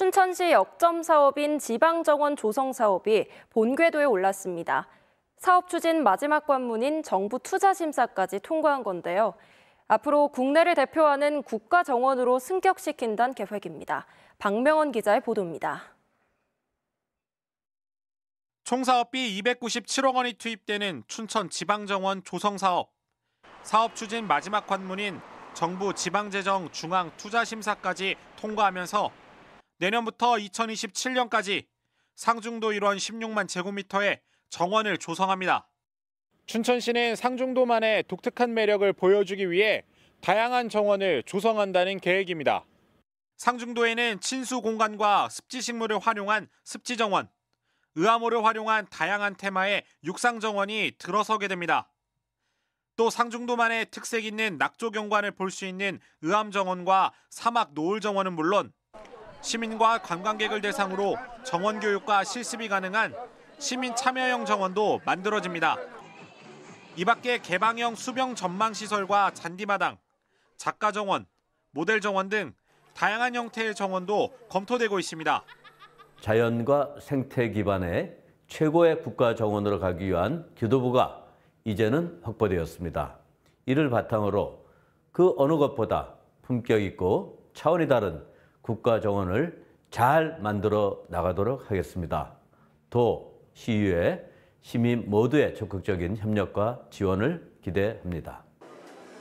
춘천시 역점 사업인 지방정원 조성 사업이 본궤도에 올랐습니다. 사업 추진 마지막 관문인 정부 투자 심사까지 통과한 건데요. 앞으로 국내를 대표하는 국가 정원으로 승격시킨다는 계획입니다. 박명원 기자의 보도입니다. 총사업비 297억 원이 투입되는 춘천 지방정원 조성 사업. 사업 추진 마지막 관문인 정부 지방재정 중앙 투자 심사까지 통과하면서 내년부터 2027년까지 상중도 일원 16만 제곱미터의 정원을 조성합니다. 춘천시는 상중도만의 독특한 매력을 보여주기 위해 다양한 정원을 조성한다는 계획입니다. 상중도에는 친수 공간과 습지 식물을 활용한 습지 정원, 의암호를 활용한 다양한 테마의 육상 정원이 들어서게 됩니다. 또 상중도만의 특색 있는 낙조 경관을 볼 수 있는 의암 정원과 사막 노을 정원은 물론 시민과 관광객을 대상으로 정원 교육과 실습이 가능한 시민 참여형 정원도 만들어집니다. 이 밖에 개방형 수병 전망 시설과 잔디마당, 작가 정원, 모델 정원 등 다양한 형태의 정원도 검토되고 있습니다. 자연과 생태 기반의 최고의 국가 정원으로 가기 위한 기도부가 이제는 확보되었습니다. 이를 바탕으로 그 어느 것보다 품격 있고 차원이 다른 국가 정원을 잘 만들어 나가도록 하겠습니다. 도, 시의회, 시민 모두의 적극적인 협력과 지원을 기대합니다.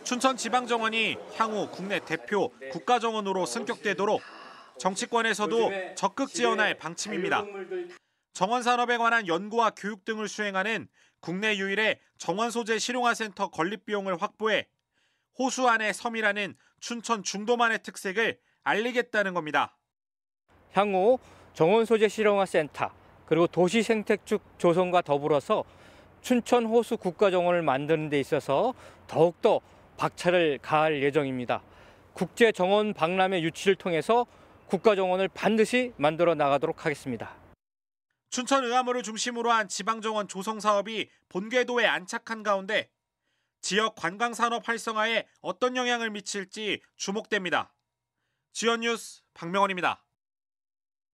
춘천지방정원이 향후 국내 대표 국가정원으로 승격되도록 정치권에서도 적극 지원할 방침입니다. 정원 산업에 관한 연구와 교육 등을 수행하는 국내 유일의 정원 소재 실용화 센터 건립 비용을 확보해 호수 안의 섬이라는 춘천 중도만의 특색을 알리겠다는 겁니다. 향후 정원 소재 실용화 센터 그리고 도시 생태축 조성과 더불어서 춘천 호수 국가정원을 만드는 데 있어서 더욱더 박차를 가할 예정입니다. 국제 정원 박람회 유치를 통해서 국가정원을 반드시 만들어 나가도록 하겠습니다. 춘천 의암호를 중심으로 한 지방정원 조성 사업이 본궤도에 안착한 가운데 지역 관광산업 활성화에 어떤 영향을 미칠지 주목됩니다. 지연뉴스 박명원입니다.